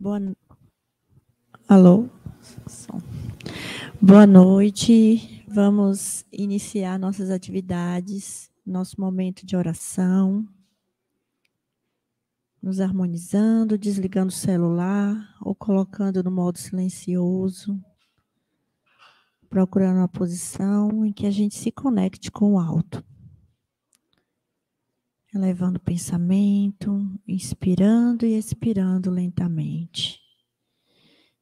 Boa... Alô? Boa noite. Vamos iniciar nossas atividades, nosso momento de oração. Nos harmonizando, desligando o celular ou colocando no modo silencioso. Procurando uma posição em que a gente se conecte com o alto levando o pensamento, inspirando e expirando lentamente.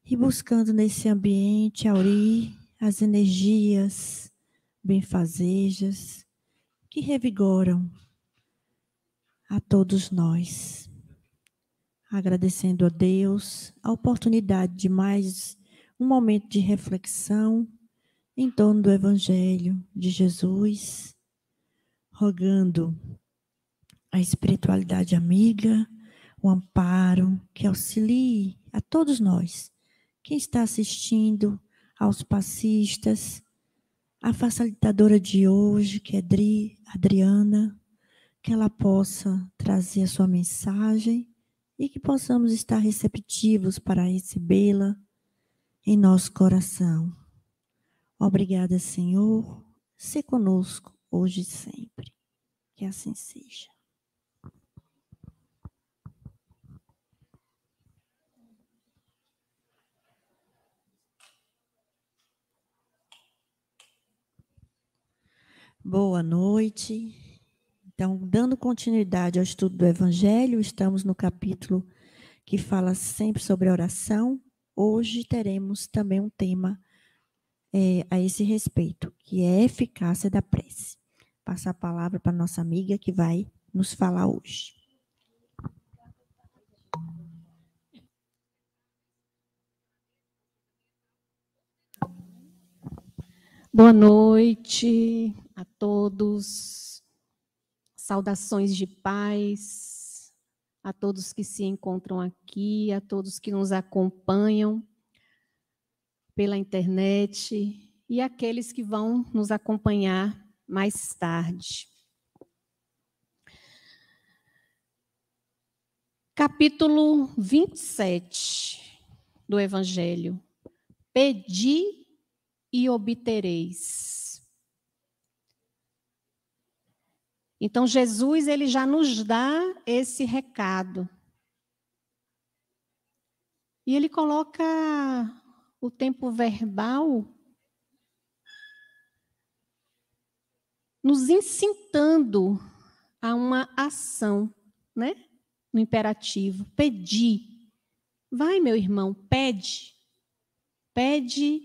E buscando nesse ambiente aurir as energias benfazejas que revigoram a todos nós. Agradecendo a Deus a oportunidade de mais um momento de reflexão em torno do Evangelho de Jesus, rogando a espiritualidade amiga, o amparo que auxilie a todos nós, quem está assistindo, aos passistas, a facilitadora de hoje, que é Dri, Adriana, que ela possa trazer a sua mensagem e que possamos estar receptivos para recebê-la em nosso coração. Obrigada, Senhor, se conosco hoje e sempre. Que assim seja. Boa noite. Então, dando continuidade ao estudo do Evangelho, estamos no capítulo que fala sempre sobre oração. Hoje teremos também um tema é, a esse respeito, que é a eficácia da prece. Passar a palavra para nossa amiga que vai nos falar hoje. Boa noite, a todos. Saudações de paz a todos que se encontram aqui, a todos que nos acompanham pela internet e aqueles que vão nos acompanhar mais tarde. Capítulo 27 do Evangelho. Pedi e obtereis. Então Jesus ele já nos dá esse recado. E ele coloca o tempo verbal nos incitando a uma ação, né? No imperativo, pedir. Vai, meu irmão, pede. Pede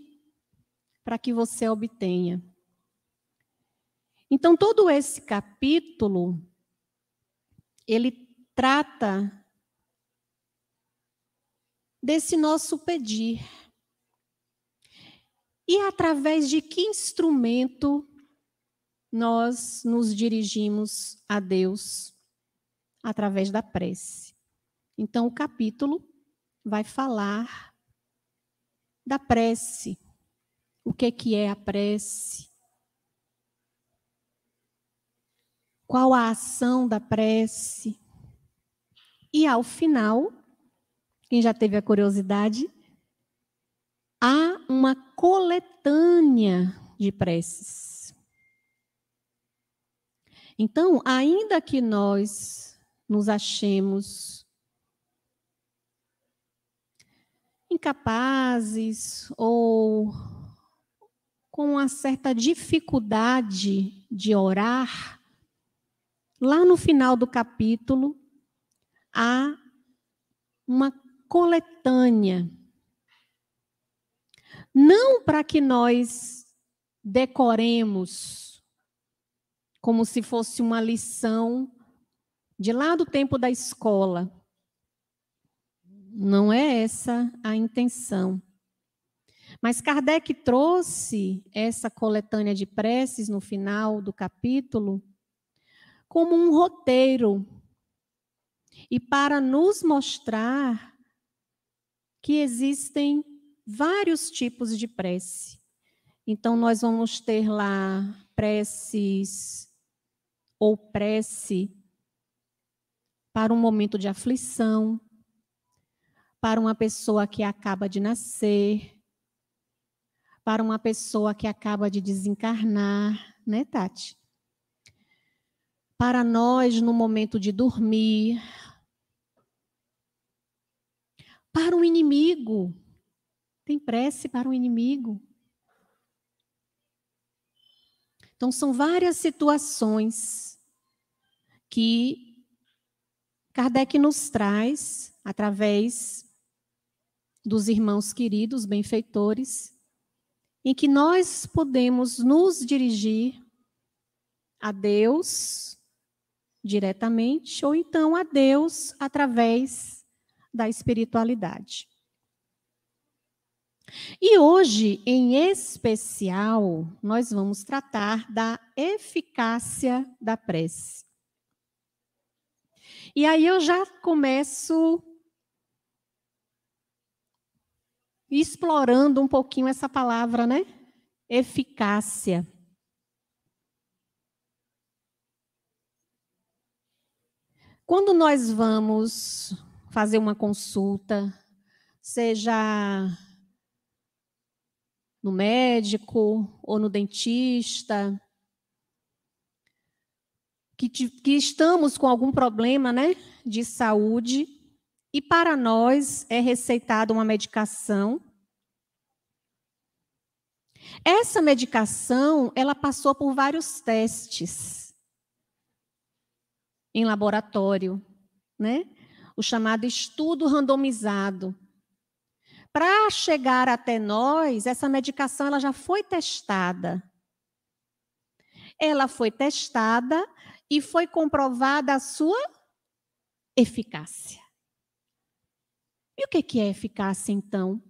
para que você obtenha. Então, todo esse capítulo, ele trata desse nosso pedir. E através de que instrumento nós nos dirigimos a Deus? Através da prece. Então, o capítulo vai falar da prece. O que, que é a prece? qual a ação da prece. E ao final, quem já teve a curiosidade, há uma coletânea de preces. Então, ainda que nós nos achemos incapazes ou com uma certa dificuldade de orar, Lá no final do capítulo, há uma coletânea. Não para que nós decoremos como se fosse uma lição de lá do tempo da escola. Não é essa a intenção. Mas Kardec trouxe essa coletânea de preces no final do capítulo como um roteiro e para nos mostrar que existem vários tipos de prece. Então, nós vamos ter lá preces ou prece para um momento de aflição, para uma pessoa que acaba de nascer, para uma pessoa que acaba de desencarnar, né, Tati? para nós no momento de dormir, para o inimigo. Tem prece para o inimigo. Então, são várias situações que Kardec nos traz através dos irmãos queridos, benfeitores, em que nós podemos nos dirigir a Deus diretamente, ou então a Deus através da espiritualidade. E hoje, em especial, nós vamos tratar da eficácia da prece. E aí eu já começo explorando um pouquinho essa palavra, né? Eficácia. Quando nós vamos fazer uma consulta, seja no médico ou no dentista, que, que, estamos com algum problema né, de saúde e para nós é receitada uma medicação. Essa medicação, ela passou por vários testes em laboratório, né? o chamado estudo randomizado. Para chegar até nós, essa medicação ela já foi testada. Ela foi testada e foi comprovada a sua eficácia. E o que é eficácia, então?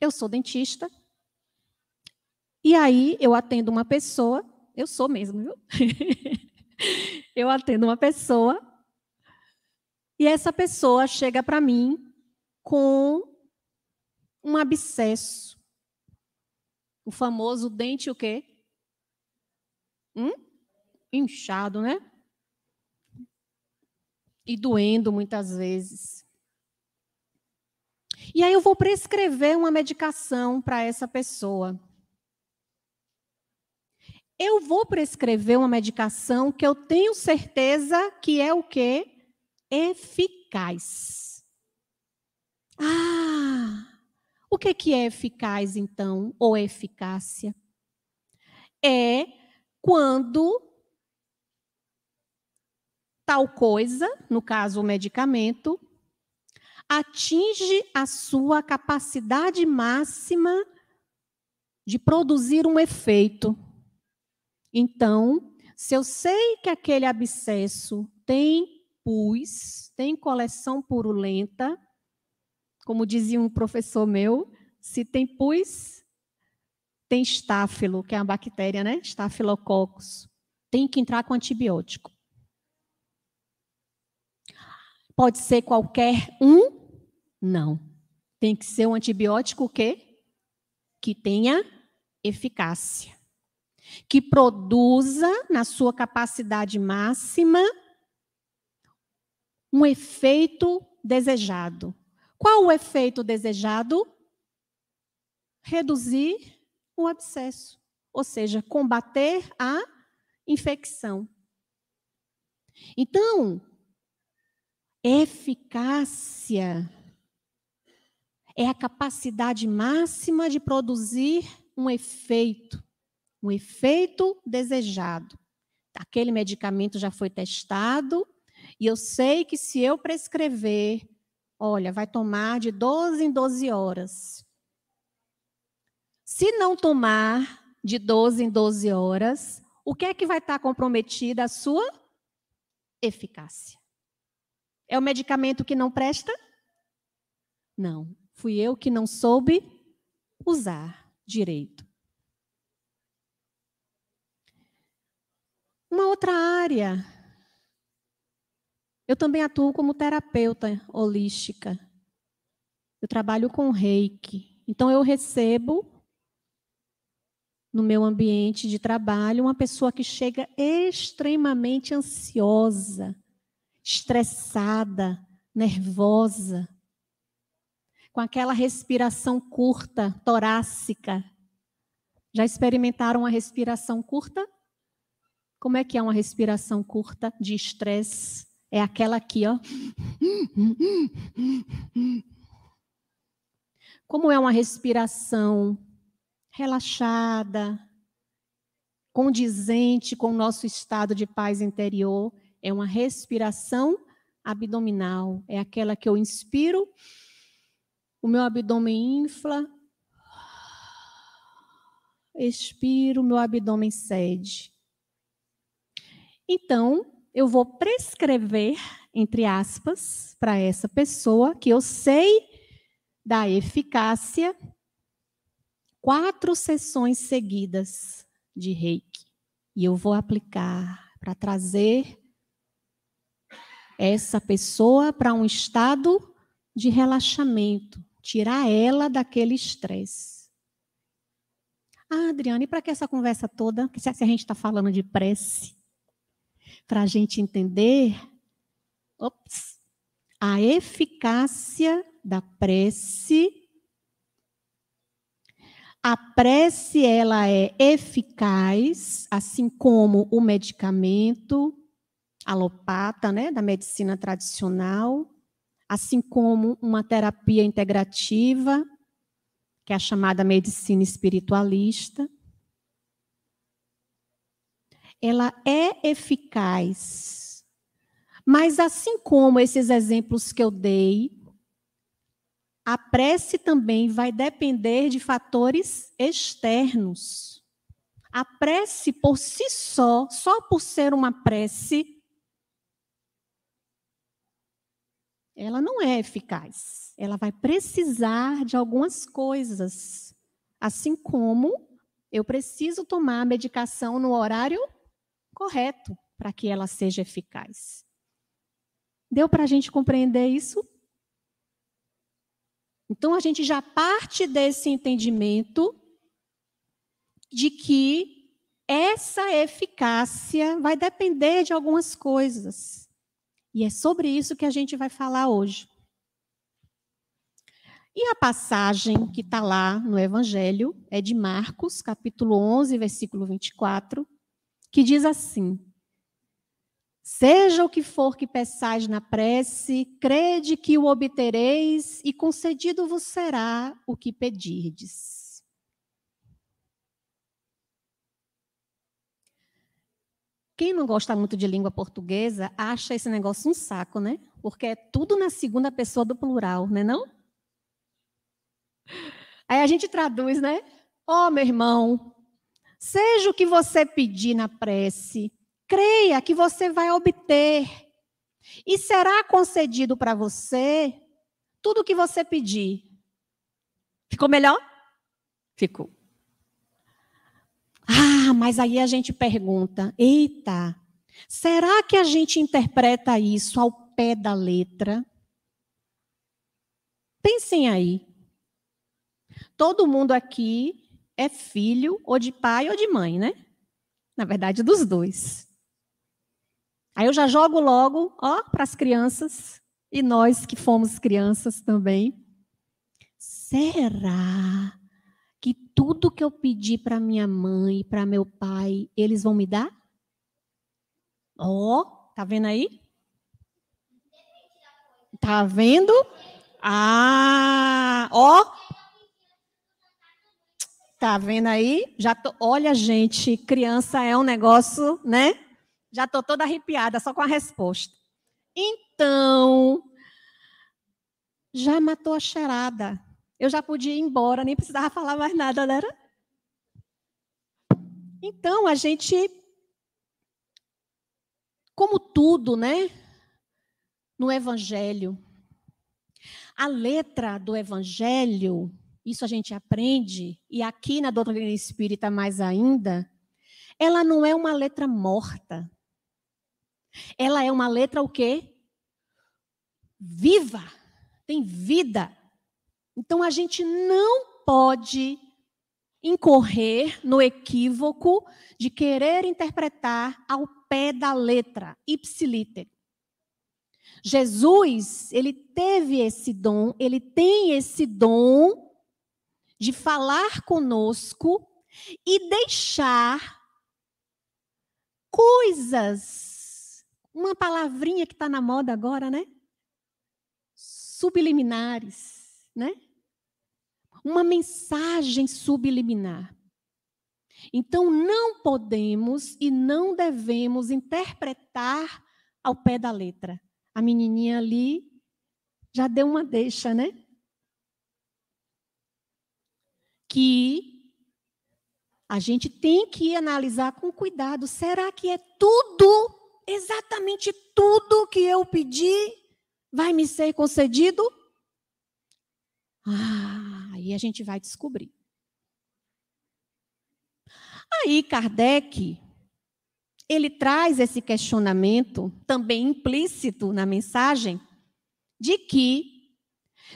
Eu sou dentista. E aí eu atendo uma pessoa eu sou mesmo, viu? eu atendo uma pessoa e essa pessoa chega para mim com um abscesso. O famoso dente o quê? Hum? Inchado, né? E doendo muitas vezes. E aí eu vou prescrever uma medicação para essa pessoa eu vou prescrever uma medicação que eu tenho certeza que é o quê? Eficaz. Ah! O que, que é eficaz, então, ou eficácia? É quando tal coisa, no caso o medicamento, atinge a sua capacidade máxima de produzir um efeito. Então, se eu sei que aquele abscesso tem pus, tem coleção purulenta, como dizia um professor meu, se tem pus, tem estáfilo, que é uma bactéria, né? Estafilococcus. Tem que entrar com antibiótico. Pode ser qualquer um? Não. Tem que ser um antibiótico que que tenha eficácia que produza, na sua capacidade máxima, um efeito desejado. Qual o efeito desejado? Reduzir o abscesso, ou seja, combater a infecção. Então, eficácia é a capacidade máxima de produzir um efeito um efeito desejado. Aquele medicamento já foi testado e eu sei que se eu prescrever, olha, vai tomar de 12 em 12 horas. Se não tomar de 12 em 12 horas, o que é que vai estar comprometida a sua eficácia? É o medicamento que não presta? Não, fui eu que não soube usar direito. Uma outra área. Eu também atuo como terapeuta holística. Eu trabalho com reiki. Então, eu recebo no meu ambiente de trabalho uma pessoa que chega extremamente ansiosa, estressada, nervosa, com aquela respiração curta, torácica. Já experimentaram a respiração curta? Como é que é uma respiração curta de estresse? É aquela aqui, ó. Como é uma respiração relaxada, condizente com o nosso estado de paz interior? É uma respiração abdominal, é aquela que eu inspiro, o meu abdômen infla, expiro, meu abdômen cede. Então, eu vou prescrever, entre aspas, para essa pessoa que eu sei da eficácia quatro sessões seguidas de reiki. E eu vou aplicar para trazer essa pessoa para um estado de relaxamento, tirar ela daquele estresse. Ah, Adriane, e para que essa conversa toda? Se a gente está falando de prece, para a gente entender ops, a eficácia da prece. A prece ela é eficaz, assim como o medicamento, alopata, né, da medicina tradicional, assim como uma terapia integrativa, que é a chamada medicina espiritualista ela é eficaz. Mas assim como esses exemplos que eu dei, a prece também vai depender de fatores externos. A prece por si só, só por ser uma prece, ela não é eficaz. Ela vai precisar de algumas coisas. Assim como eu preciso tomar a medicação no horário correto para que ela seja eficaz. Deu para a gente compreender isso? Então, a gente já parte desse entendimento de que essa eficácia vai depender de algumas coisas. E é sobre isso que a gente vai falar hoje. E a passagem que está lá no Evangelho é de Marcos, capítulo 11, versículo 24, que diz assim: Seja o que for que peçais na prece, crede que o obtereis e concedido vos será o que pedirdes. Quem não gosta muito de língua portuguesa acha esse negócio um saco, né? Porque é tudo na segunda pessoa do plural, né não? Aí a gente traduz, né? Ó, oh, meu irmão, Seja o que você pedir na prece, creia que você vai obter. E será concedido para você tudo o que você pedir. Ficou melhor? Ficou. Ah, mas aí a gente pergunta: eita, será que a gente interpreta isso ao pé da letra? Pensem aí. Todo mundo aqui é filho ou de pai ou de mãe, né? Na verdade, dos dois. Aí eu já jogo logo, ó, para as crianças e nós que fomos crianças também. Será que tudo que eu pedi para minha mãe e para meu pai, eles vão me dar? Ó, oh, tá vendo aí? Tá vendo? Ah, ó, oh. Tá vendo aí? Já tô... Olha, gente, criança é um negócio, né? Já tô toda arrepiada só com a resposta. Então, já matou a cheirada. Eu já podia ir embora, nem precisava falar mais nada, não né? era? Então, a gente como tudo, né? No evangelho. A letra do evangelho isso a gente aprende, e aqui na doutrina espírita mais ainda, ela não é uma letra morta. Ela é uma letra o quê? Viva, tem vida. Então a gente não pode incorrer no equívoco de querer interpretar ao pé da letra, ipsiliter. Jesus, ele teve esse dom, ele tem esse dom de falar conosco e deixar coisas, uma palavrinha que está na moda agora, né? Subliminares, né? Uma mensagem subliminar. Então, não podemos e não devemos interpretar ao pé da letra. A menininha ali já deu uma deixa, né? que a gente tem que analisar com cuidado. Será que é tudo, exatamente tudo que eu pedi, vai me ser concedido? Ah, aí a gente vai descobrir. Aí Kardec, ele traz esse questionamento, também implícito na mensagem, de que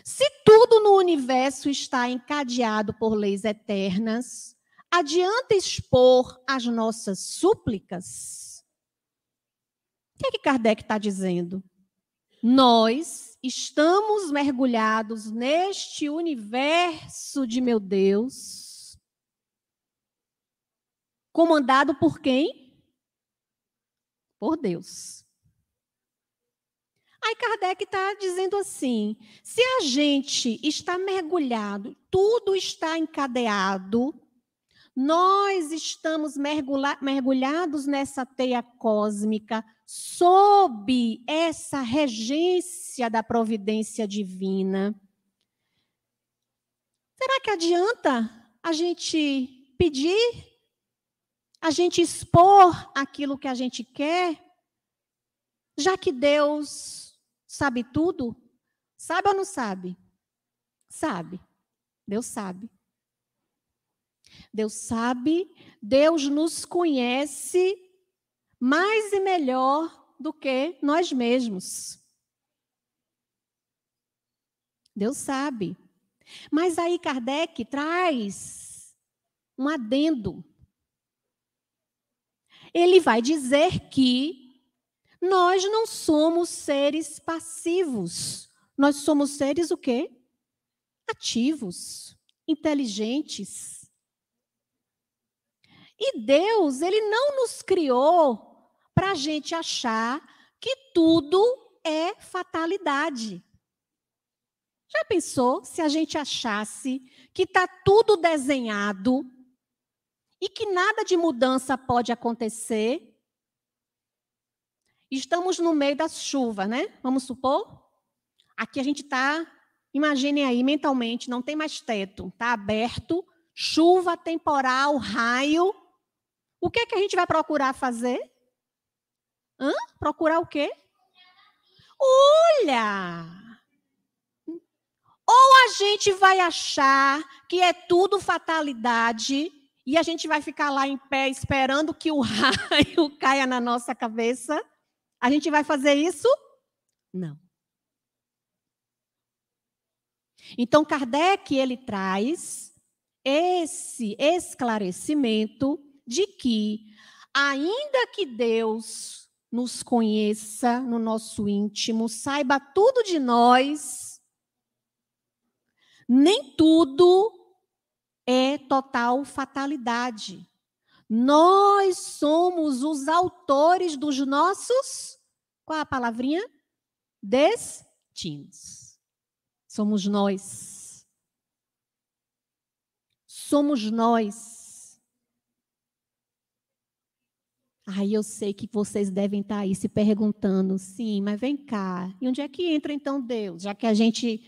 se tudo no universo está encadeado por leis eternas, adianta expor as nossas súplicas? O que é que Kardec está dizendo? Nós estamos mergulhados neste universo de meu Deus, comandado por quem? Por Deus. Aí Kardec está dizendo assim: se a gente está mergulhado, tudo está encadeado, nós estamos mergulha, mergulhados nessa teia cósmica, sob essa regência da providência divina. Será que adianta a gente pedir, a gente expor aquilo que a gente quer, já que Deus sabe tudo? Sabe ou não sabe? Sabe. Deus sabe. Deus sabe, Deus nos conhece mais e melhor do que nós mesmos. Deus sabe. Mas aí Kardec traz um adendo. Ele vai dizer que nós não somos seres passivos. Nós somos seres o quê? Ativos, inteligentes. E Deus, ele não nos criou para a gente achar que tudo é fatalidade. Já pensou se a gente achasse que está tudo desenhado e que nada de mudança pode acontecer? Estamos no meio das chuvas, né? Vamos supor? Aqui a gente está, imaginem aí mentalmente, não tem mais teto, está aberto, chuva, temporal, raio. O que é que a gente vai procurar fazer? Hã? Procurar o quê? Olha! Ou a gente vai achar que é tudo fatalidade e a gente vai ficar lá em pé esperando que o raio caia na nossa cabeça. A gente vai fazer isso? Não. Então Kardec ele traz esse esclarecimento de que ainda que Deus nos conheça no nosso íntimo, saiba tudo de nós, nem tudo é total fatalidade. Nós somos os autores dos nossos, qual a palavrinha? Destinos. Somos nós. Somos nós. Aí eu sei que vocês devem estar tá aí se perguntando, sim, mas vem cá. E onde é que entra então Deus? Já que a gente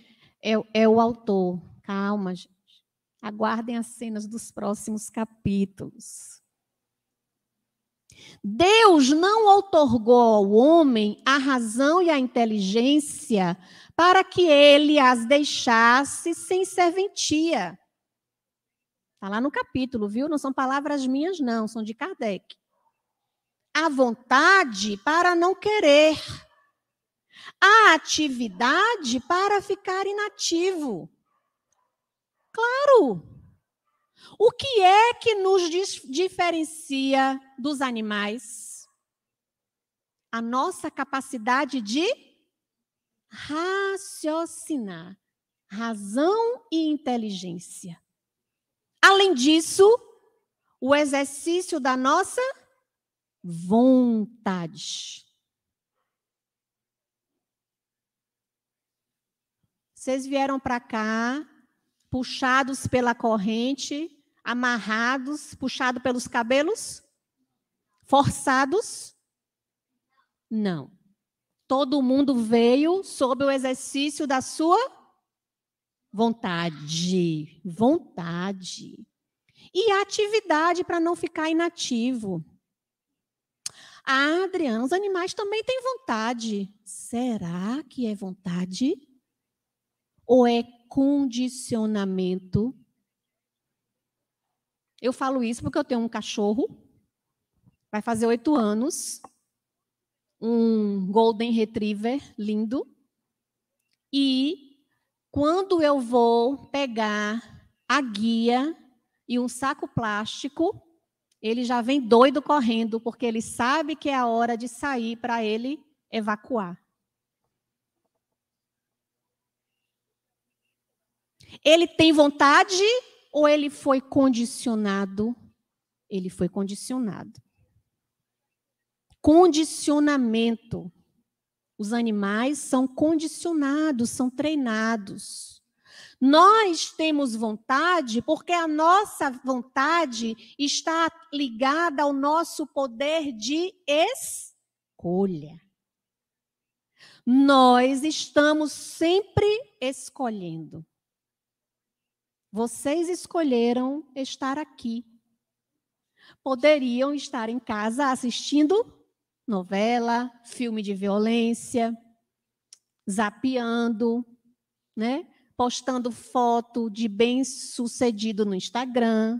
é, é o autor. Calma, gente. Aguardem as cenas dos próximos capítulos. Deus não outorgou ao homem a razão e a inteligência para que ele as deixasse sem serventia. Está lá no capítulo, viu? Não são palavras minhas, não, são de Kardec. A vontade para não querer. A atividade para ficar inativo. Claro, o que é que nos diferencia dos animais? A nossa capacidade de raciocinar, razão e inteligência. Além disso, o exercício da nossa vontade. Vocês vieram para cá puxados pela corrente amarrados, puxados pelos cabelos, forçados? Não. Todo mundo veio sob o exercício da sua vontade, vontade. E atividade para não ficar inativo. Ah, Adriana, os animais também têm vontade. Será que é vontade? Ou é condicionamento? Eu falo isso porque eu tenho um cachorro, vai fazer oito anos, um Golden Retriever lindo. E quando eu vou pegar a guia e um saco plástico, ele já vem doido correndo, porque ele sabe que é a hora de sair para ele evacuar. Ele tem vontade ou ele foi condicionado? Ele foi condicionado. Condicionamento. Os animais são condicionados, são treinados. Nós temos vontade porque a nossa vontade está ligada ao nosso poder de escolha. Nós estamos sempre escolhendo. Vocês escolheram estar aqui. Poderiam estar em casa assistindo novela, filme de violência, zapeando, né? postando foto de bem-sucedido no Instagram,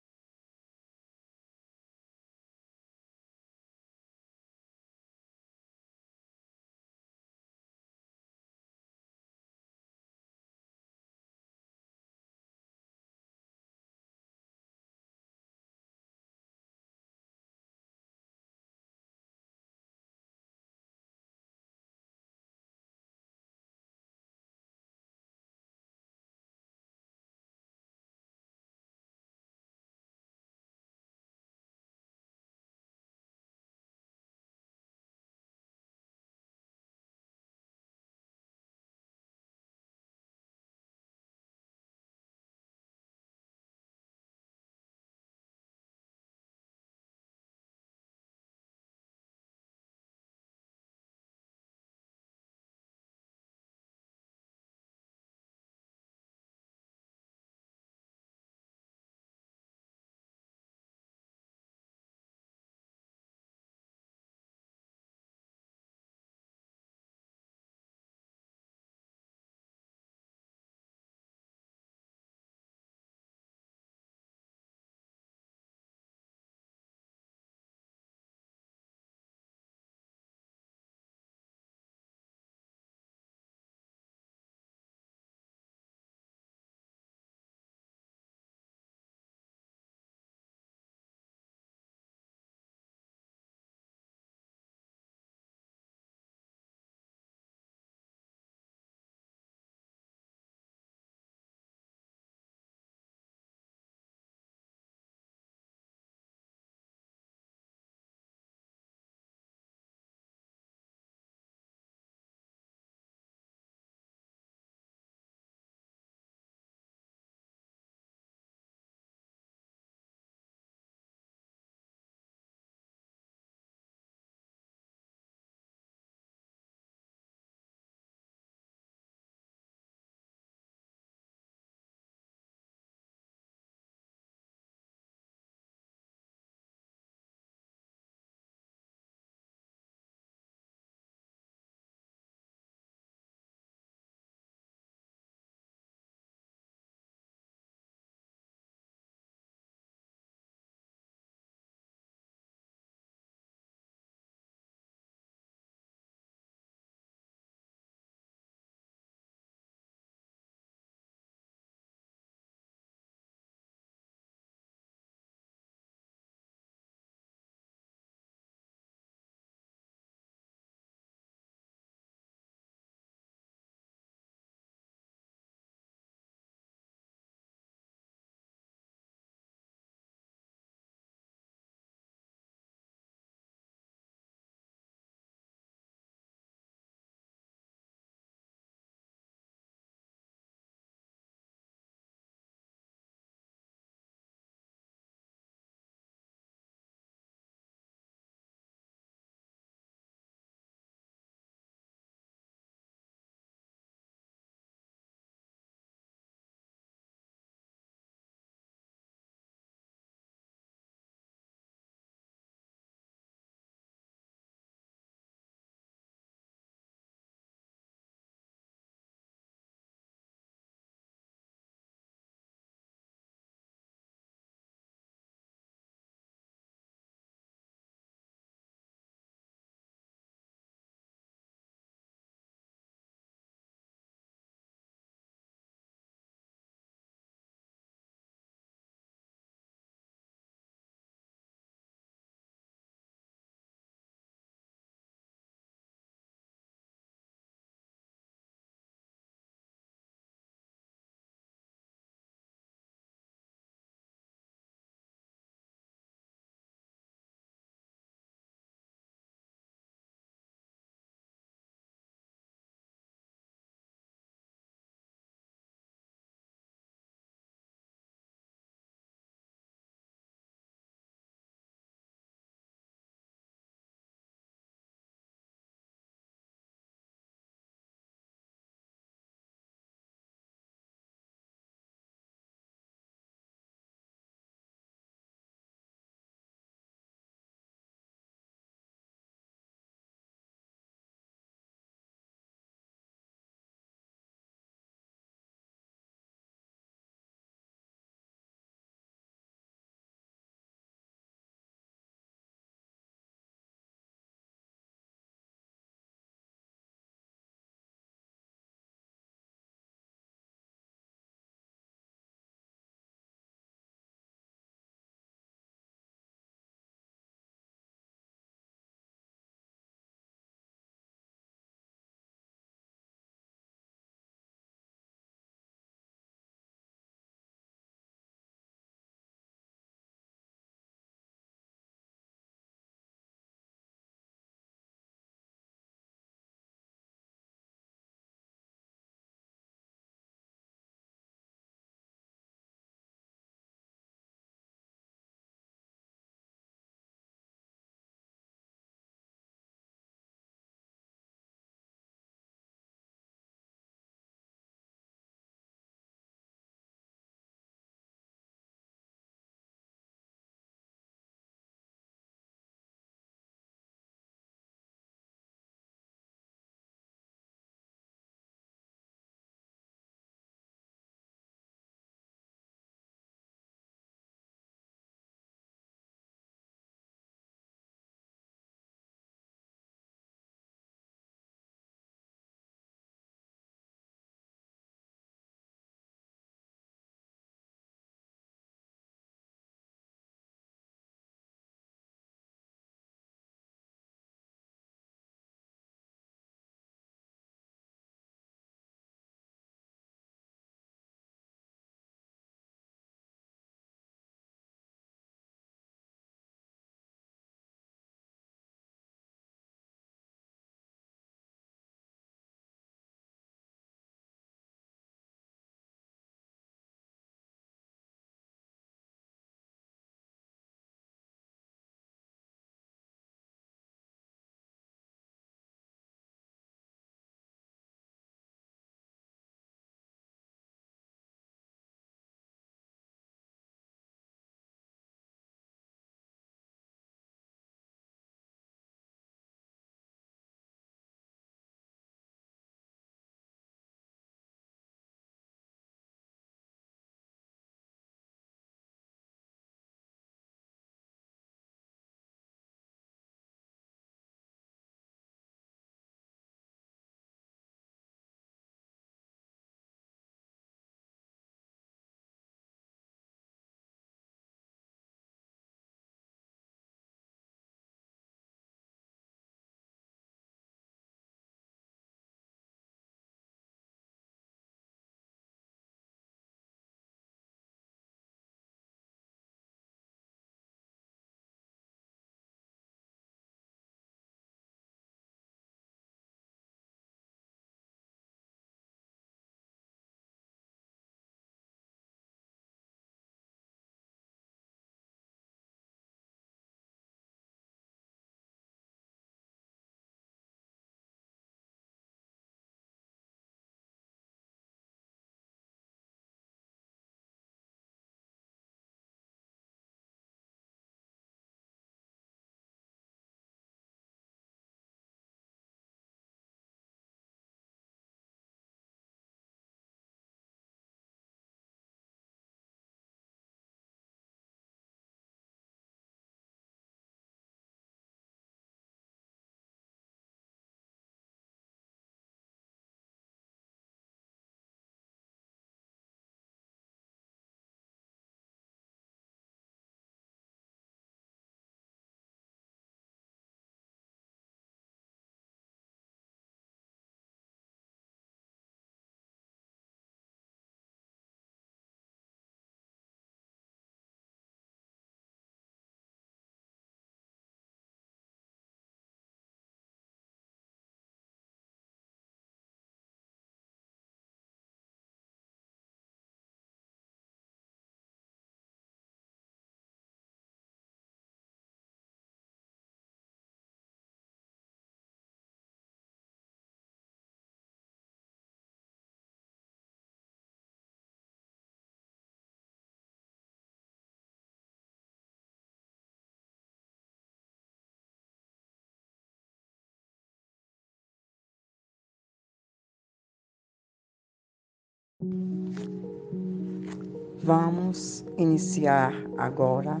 Vamos iniciar agora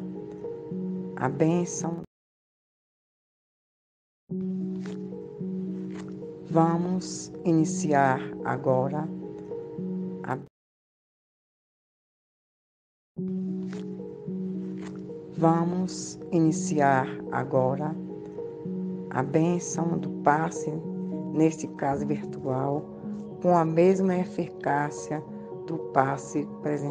a bênção. Vamos iniciar agora a Vamos iniciar agora a bênção do passe, neste caso virtual com a mesma eficácia do passe presencial.